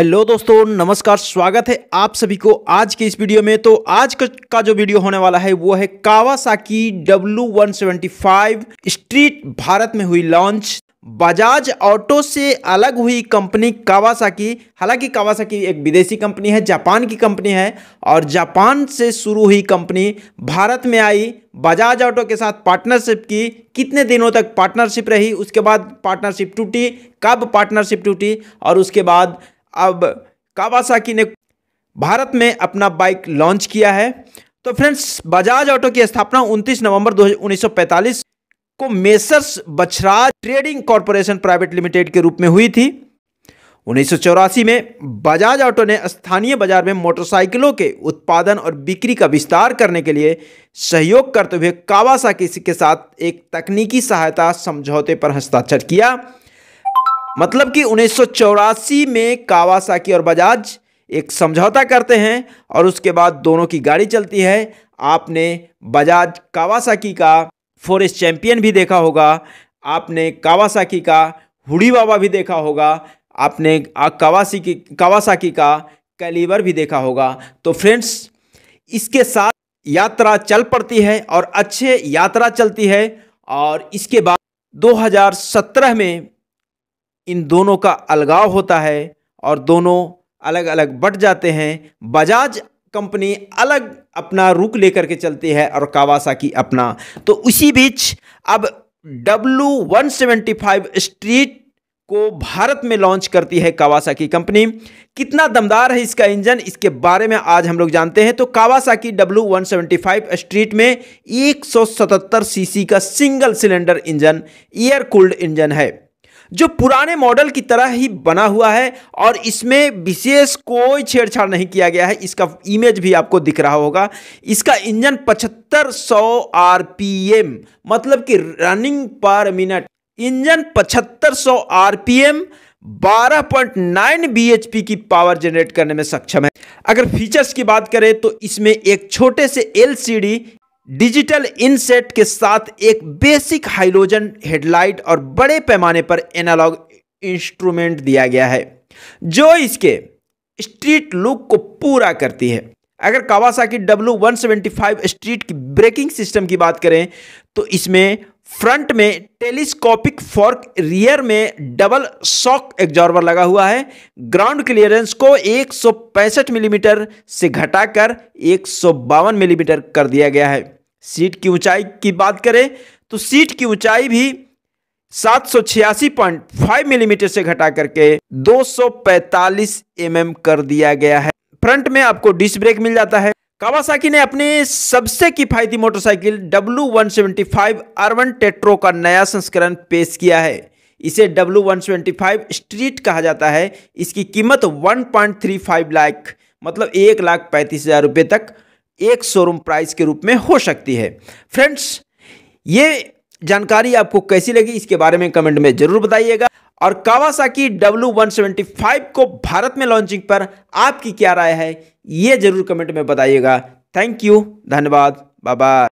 hello दोस्तों नमस्कार स्वागत है आप सभी को आज के इस वीडियो में तो आज का जो वीडियो होने वाला है वो है Kawasaki W five street Bharat में हुई लॉन्च बजाज ऑटो से अलग हुई कंपनी कावासाकी हालांकि कावासाकी एक विदेशी कंपनी है जापान की कंपनी है और जापान से शुरू हुई कंपनी भारत में आई बजाज ऑटो के साथ पार्टनरशिप की कितने दिनों तक पार्टनरशिप रही उसके बाद पार्टनरशिप टूटी कब पार्टनरशिप टूटी और उसके बाद अब कावासाकी ने भारत में अपना बाइक लॉन्च किया है तो फ्रेंड्स बजाज ऑटो की स्थापना 29 नवंबर 1945 को Messrs Bachhraj trading corporation private limited के रूप में हुई थी उन्नीस में बजाज ऑटो ने स्थानीय बाजार में मोटरसाइकिलों के उत्पादन और बिक्री का विस्तार करने के लिए सहयोग करते हुए कावासाकी के साथ एक तकनीकी सहायता समझौते पर हस्ताक्षर किया मतलब कि उन्नीस में कावासाकी और बजाज एक समझौता करते हैं और उसके बाद दोनों की गाड़ी चलती है आपने बजाज कावासाकी का फोरेस्ट चैंपियन भी देखा होगा आपने कावासाकी का हुडी बाबा भी देखा होगा आपने कावासी की कावासाकी का कैलीवर भी देखा होगा तो फ्रेंड्स इसके साथ यात्रा चल पड़ती है और अच्छे यात्रा चलती है और इसके बाद 2017 में इन दोनों का अलगाव होता है और दोनों अलग अलग बट जाते हैं बजाज कंपनी अलग अपना रुख लेकर के चलती है और कावासा की अपना तो उसी बीच अब W one seventy five street को भारत में लॉन्च करती है कावासा की कंपनी कितना दमदार है इसका इंजन इसके बारे में आज हम लोग जानते हैं तो Kawasaki W one seventy five street में एक सौ सतहत्तर सी का single cylinder engine air cooled engine है जो पुराने मॉडल की तरह ही बना हुआ है और इसमें विशेष कोई छेड़छाड़ नहीं किया गया है इसका इमेज भी आपको दिख रहा होगा इसका इंजन पचहत्तर सौ आरपीएम मतलब कि रनिंग पर मिनट इंजन 7500 आरपीएम 12.9 बीएचपी की पावर जनरेट करने में सक्षम है अगर फीचर्स की बात करें तो इसमें एक छोटे से एलसीडी डिजिटल इनसेट के साथ एक बेसिक हाइड्रोजन हेडलाइट और बड़े पैमाने पर एनालॉग इंस्ट्रूमेंट दिया गया है जो इसके स्ट्रीट लुक को पूरा करती है अगर की डब्लू 175 स्ट्रीट की ब्रेकिंग सिस्टम की बात करें तो इसमें फ्रंट में टेलीस्कोपिक फॉर्क रियर में डबल शॉक एग्जॉर्बर लगा हुआ है ग्राउंड क्लियरेंस को एक मिलीमीटर mm से घटाकर एक मिलीमीटर mm कर दिया गया है सीट की ऊंचाई की बात करें तो सीट की ऊंचाई भी फाइव मिलीमीटर mm से घटा करके 245 एम mm कर दिया गया है फ्रंट में आपको डिस्क ब्रेक मिल जाता है कावासाकी ने अपने सबसे किफायती मोटरसाइकिल W175 अर्बन टेट्रो का नया संस्करण पेश किया है इसे W175 स्ट्रीट कहा जाता है इसकी कीमत 1.35 लाख मतलब एक लाख पैंतीस हजार रुपये तक एक शोरूम प्राइस के रूप में हो सकती है फ्रेंड्स ये जानकारी आपको कैसी लगी इसके बारे में कमेंट में जरूर बताइएगा और कावासाकी W175 को भारत में लॉन्चिंग पर आपकी क्या राय है ये जरूर कमेंट में बताइएगा थैंक यू धन्यवाद बाबा